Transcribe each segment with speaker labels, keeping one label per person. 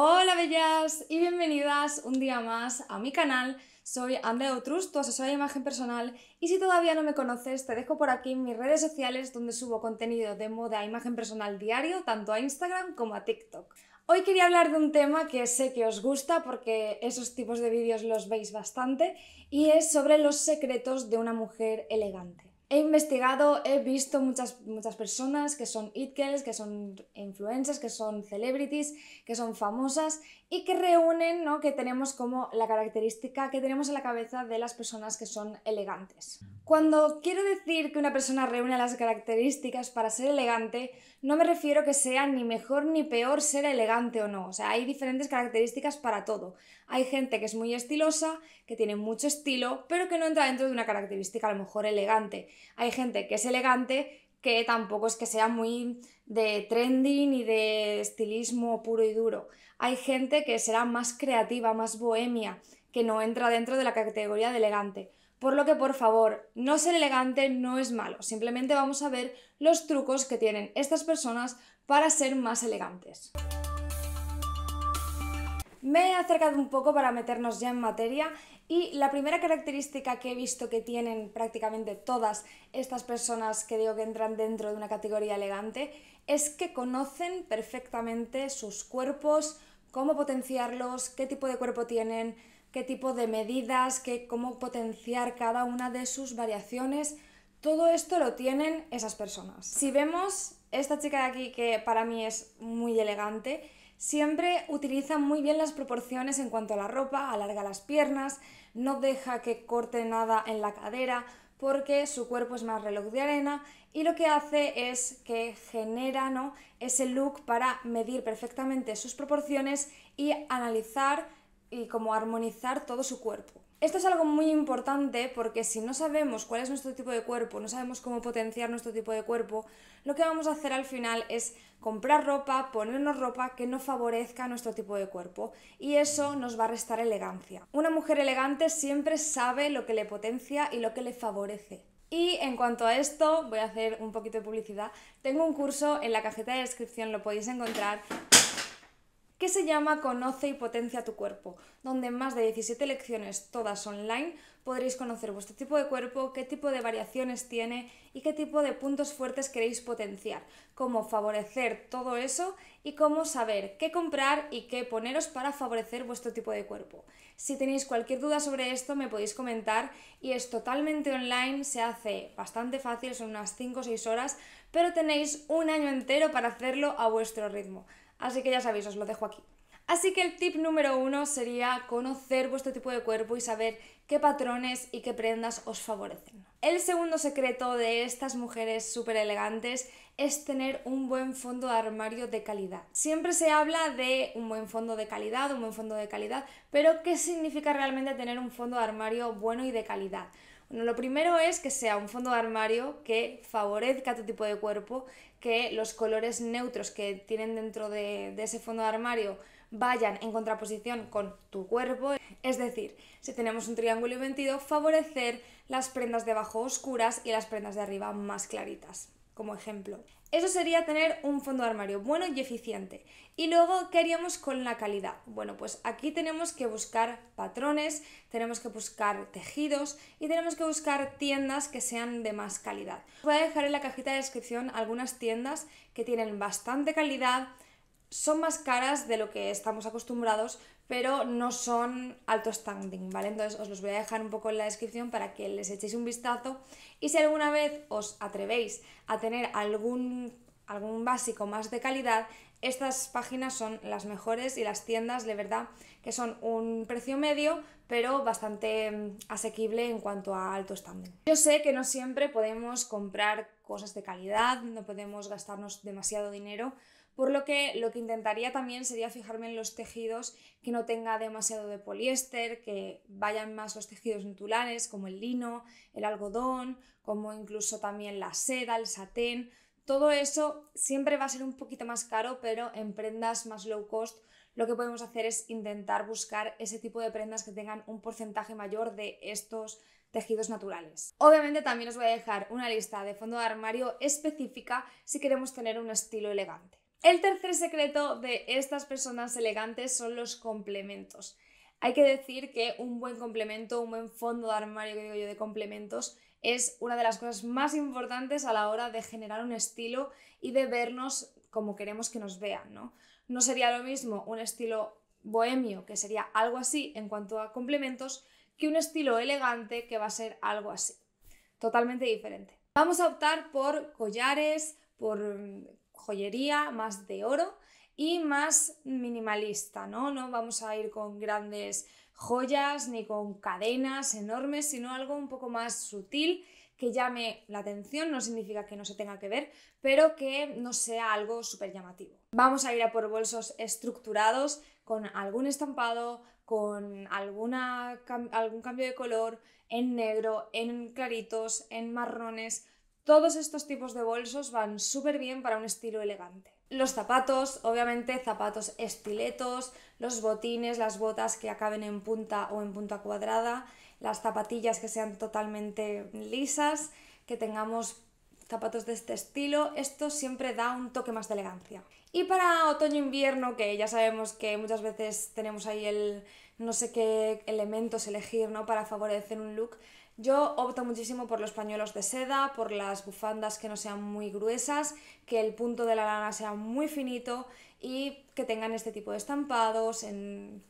Speaker 1: Hola bellas y bienvenidas un día más a mi canal. Soy Andrea Otrus, tu asesora de imagen personal y si todavía no me conoces te dejo por aquí mis redes sociales donde subo contenido de moda e imagen personal diario tanto a Instagram como a TikTok. Hoy quería hablar de un tema que sé que os gusta porque esos tipos de vídeos los veis bastante y es sobre los secretos de una mujer elegante he investigado, he visto muchas, muchas personas que son it girls, que son influencers, que son celebrities, que son famosas y que reúnen, ¿no? que tenemos como la característica que tenemos en la cabeza de las personas que son elegantes. Cuando quiero decir que una persona reúne las características para ser elegante, no me refiero que sea ni mejor ni peor ser elegante o no, o sea, hay diferentes características para todo. Hay gente que es muy estilosa, que tiene mucho estilo, pero que no entra dentro de una característica a lo mejor elegante. Hay gente que es elegante que tampoco es que sea muy de trending y de estilismo puro y duro. Hay gente que será más creativa, más bohemia, que no entra dentro de la categoría de elegante. Por lo que, por favor, no ser elegante no es malo, simplemente vamos a ver los trucos que tienen estas personas para ser más elegantes. Me he acercado un poco para meternos ya en materia y la primera característica que he visto que tienen prácticamente todas estas personas que digo que entran dentro de una categoría elegante es que conocen perfectamente sus cuerpos, cómo potenciarlos, qué tipo de cuerpo tienen, qué tipo de medidas, qué, cómo potenciar cada una de sus variaciones. Todo esto lo tienen esas personas. Si vemos esta chica de aquí que para mí es muy elegante, Siempre utiliza muy bien las proporciones en cuanto a la ropa, alarga las piernas, no deja que corte nada en la cadera porque su cuerpo es más reloj de arena y lo que hace es que genera ese look para medir perfectamente sus proporciones y analizar y como armonizar todo su cuerpo. Esto es algo muy importante porque si no sabemos cuál es nuestro tipo de cuerpo, no sabemos cómo potenciar nuestro tipo de cuerpo, lo que vamos a hacer al final es comprar ropa, ponernos ropa que no favorezca nuestro tipo de cuerpo y eso nos va a restar elegancia. Una mujer elegante siempre sabe lo que le potencia y lo que le favorece. Y en cuanto a esto, voy a hacer un poquito de publicidad. Tengo un curso en la cajeta de descripción, lo podéis encontrar, que se llama Conoce y potencia tu cuerpo, donde en más de 17 lecciones, todas online, podréis conocer vuestro tipo de cuerpo, qué tipo de variaciones tiene y qué tipo de puntos fuertes queréis potenciar, cómo favorecer todo eso y cómo saber qué comprar y qué poneros para favorecer vuestro tipo de cuerpo. Si tenéis cualquier duda sobre esto me podéis comentar y es totalmente online, se hace bastante fácil, son unas 5 o 6 horas, pero tenéis un año entero para hacerlo a vuestro ritmo. Así que ya sabéis, os lo dejo aquí. Así que el tip número uno sería conocer vuestro tipo de cuerpo y saber qué patrones y qué prendas os favorecen. El segundo secreto de estas mujeres súper elegantes es tener un buen fondo de armario de calidad. Siempre se habla de un buen fondo de calidad, un buen fondo de calidad, pero ¿qué significa realmente tener un fondo de armario bueno y de calidad? lo primero es que sea un fondo de armario que favorezca tu tipo de cuerpo, que los colores neutros que tienen dentro de, ese fondo de armario vayan en contraposición con tu cuerpo. Es decir, si tenemos un triángulo invertido, favorecer las prendas de abajo oscuras y las prendas de arriba más claritas como ejemplo. Eso sería tener un fondo de armario bueno y eficiente. Y luego, ¿qué haríamos con la calidad? Bueno, pues aquí tenemos que buscar patrones, tenemos que buscar tejidos y tenemos que buscar tiendas que sean de más calidad. Voy a dejar en la cajita de descripción algunas tiendas que tienen bastante calidad, son más caras de lo que estamos acostumbrados, pero no son alto standing, ¿vale? Entonces os los voy a dejar un poco en la descripción para que les echéis un vistazo y si alguna vez os atrevéis a tener algún, algún básico más de calidad, estas páginas son las mejores y las tiendas, de verdad, que son un precio medio, pero bastante mm, asequible en cuanto a alto standing. Yo sé que no siempre podemos comprar cosas de calidad, no podemos gastarnos demasiado dinero, por lo que lo que intentaría también sería fijarme en los tejidos que no tenga demasiado de poliéster, que vayan más los tejidos naturales como el lino, el algodón, como incluso también la seda, el satén. Todo eso siempre va a ser un poquito más caro, pero en prendas más low cost lo que podemos hacer es intentar buscar ese tipo de prendas que tengan un porcentaje mayor de estos tejidos naturales. Obviamente también os voy a dejar una lista de fondo de armario específica si queremos tener un estilo elegante. El tercer secreto de estas personas elegantes son los complementos. Hay que decir que un buen complemento, un buen fondo de armario, que digo yo, de complementos, es una de las cosas más importantes a la hora de generar un estilo y de vernos como queremos que nos vean, ¿no? No sería lo mismo un estilo bohemio, que sería algo así en cuanto a complementos, que un estilo elegante, que va a ser algo así. Totalmente diferente. Vamos a optar por collares, por joyería, más de oro y más minimalista, ¿no? No vamos a ir con grandes joyas ni con cadenas enormes, sino algo un poco más sutil que llame la atención, no significa que no se tenga que ver, pero que no sea algo súper llamativo. Vamos a ir a por bolsos estructurados con algún estampado, con alguna, algún cambio de color, en negro, en claritos, en marrones, todos estos tipos de bolsos van súper bien para un estilo elegante. Los zapatos, obviamente zapatos estiletos, los botines, las botas que acaben en punta o en punta cuadrada, las zapatillas que sean totalmente lisas, que tengamos zapatos de este estilo, esto siempre da un toque más de elegancia. Y para otoño-invierno, que ya sabemos que muchas veces tenemos ahí el no sé qué elementos elegir, ¿no? Para favorecer un look, yo opto muchísimo por los pañuelos de seda, por las bufandas que no sean muy gruesas, que el punto de la lana sea muy finito y que tengan este tipo de estampados en,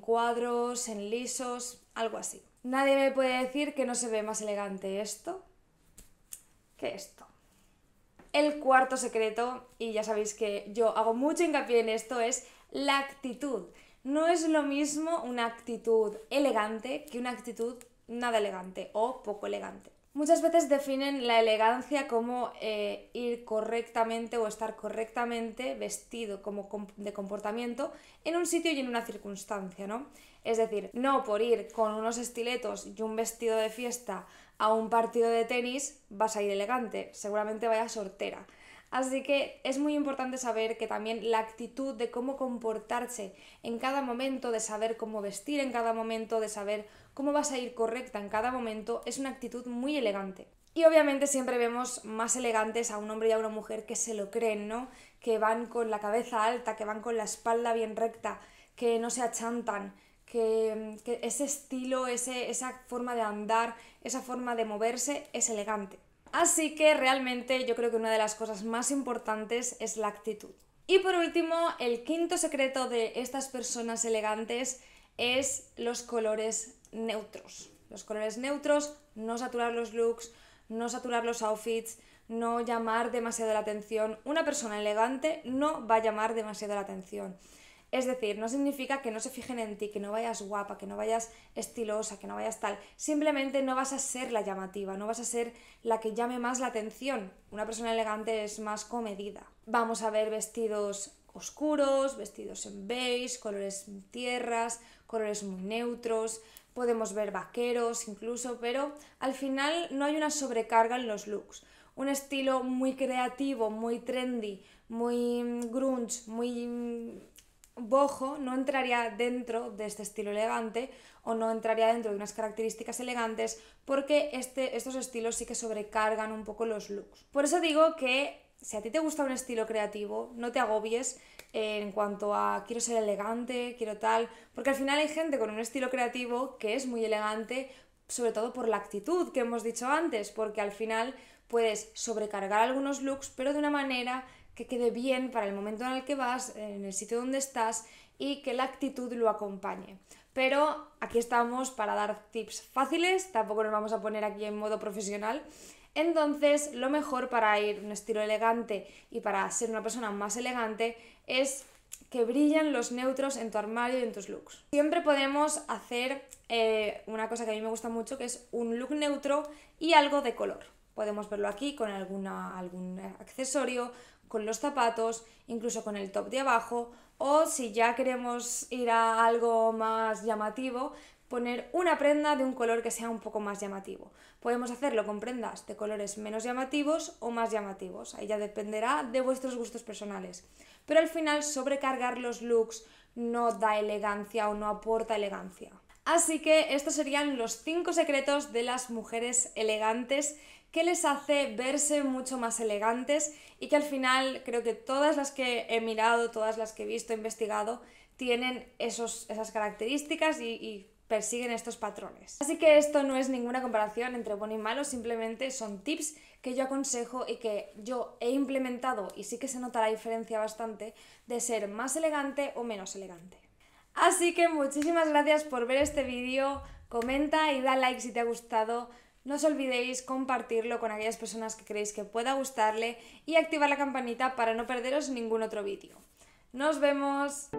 Speaker 1: cuadros, en lisos, algo así. Nadie me puede decir que no se ve más elegante esto que esto. El cuarto secreto, y ya sabéis que yo hago mucho hincapié en esto, es la actitud. No es lo mismo una actitud elegante que una actitud nada elegante o poco elegante. Muchas veces definen la elegancia como eh, ir correctamente o estar correctamente vestido como de comportamiento en un sitio y en una circunstancia, ¿no? Es decir, no por ir con unos estiletos y un vestido de fiesta a un partido de tenis vas a ir elegante, seguramente vayas sortera. Así que es muy importante saber que también la actitud de cómo comportarse en cada momento, de saber cómo vestir en cada momento, de saber cómo vas a ir correcta en cada momento, es una actitud muy elegante. Y obviamente siempre vemos más elegantes a un hombre y a una mujer que se lo creen, ¿no? Que van con la cabeza alta, que van con la espalda bien recta, que no se achantan, que, que ese estilo, esa forma de andar, esa forma de moverse es elegante. Así que realmente yo creo que una de las cosas más importantes es la actitud. Y por último, el quinto secreto de estas personas elegantes es los colores neutros. Los colores neutros, no saturar los looks, no saturar los outfits, no llamar demasiado la atención. Una persona elegante no va a llamar demasiado la atención. Es decir, no significa que no se fijen en ti, que no vayas guapa, que no vayas estilosa, que no vayas tal. Simplemente no vas a ser la llamativa, no vas a ser la que llame más la atención. Una persona elegante es más comedida. Vamos a ver vestidos oscuros, vestidos en beige, colores tierras, colores muy neutros, podemos ver vaqueros incluso, pero al final no hay una sobrecarga en los looks. Un estilo muy creativo, muy trendy, muy mm, grunge, muy mm, bojo no entraría dentro de este estilo elegante o no entraría dentro de unas características elegantes porque este, estos estilos sí que sobrecargan un poco los looks. Por eso digo que si a ti te gusta un estilo creativo, no te agobies eh, en cuanto a quiero ser elegante, quiero tal, porque al final hay gente con un estilo creativo que es muy elegante, sobre todo por la actitud que hemos dicho antes, porque al final puedes sobrecargar algunos looks, pero de una manera que quede bien para el momento en el que vas, en el sitio donde estás y que la actitud lo acompañe. Pero aquí estamos para dar tips fáciles, tampoco nos vamos a poner aquí en modo profesional. Entonces, lo mejor para ir un estilo elegante y para ser una persona más elegante es que brillan los neutros en tu armario y en tus looks. Siempre podemos hacer eh, una cosa que a mí me gusta mucho, que es un look neutro y algo de color. Podemos verlo aquí con alguna, algún accesorio, con los zapatos, incluso con el top de abajo, o si ya queremos ir a algo más llamativo, poner una prenda de un color que sea un poco más llamativo. Podemos hacerlo con prendas de colores menos llamativos o más llamativos, ahí ya dependerá de vuestros gustos personales. Pero al final sobrecargar los looks no da elegancia o no aporta elegancia. Así que estos serían los 5 secretos de las mujeres elegantes que les hace verse mucho más elegantes y que al final creo que todas las que he mirado, todas las que he visto, investigado, tienen esos, esas características y, y persiguen estos patrones. Así que esto no es ninguna comparación entre bueno y malo, simplemente son tips que yo aconsejo y que yo he implementado y sí que se nota la diferencia bastante de ser más elegante o menos elegante. Así que muchísimas gracias por ver este vídeo, comenta y da like si te ha gustado. No os olvidéis compartirlo con aquellas personas que creéis que pueda gustarle y activar la campanita para no perderos ningún otro vídeo. ¡Nos vemos!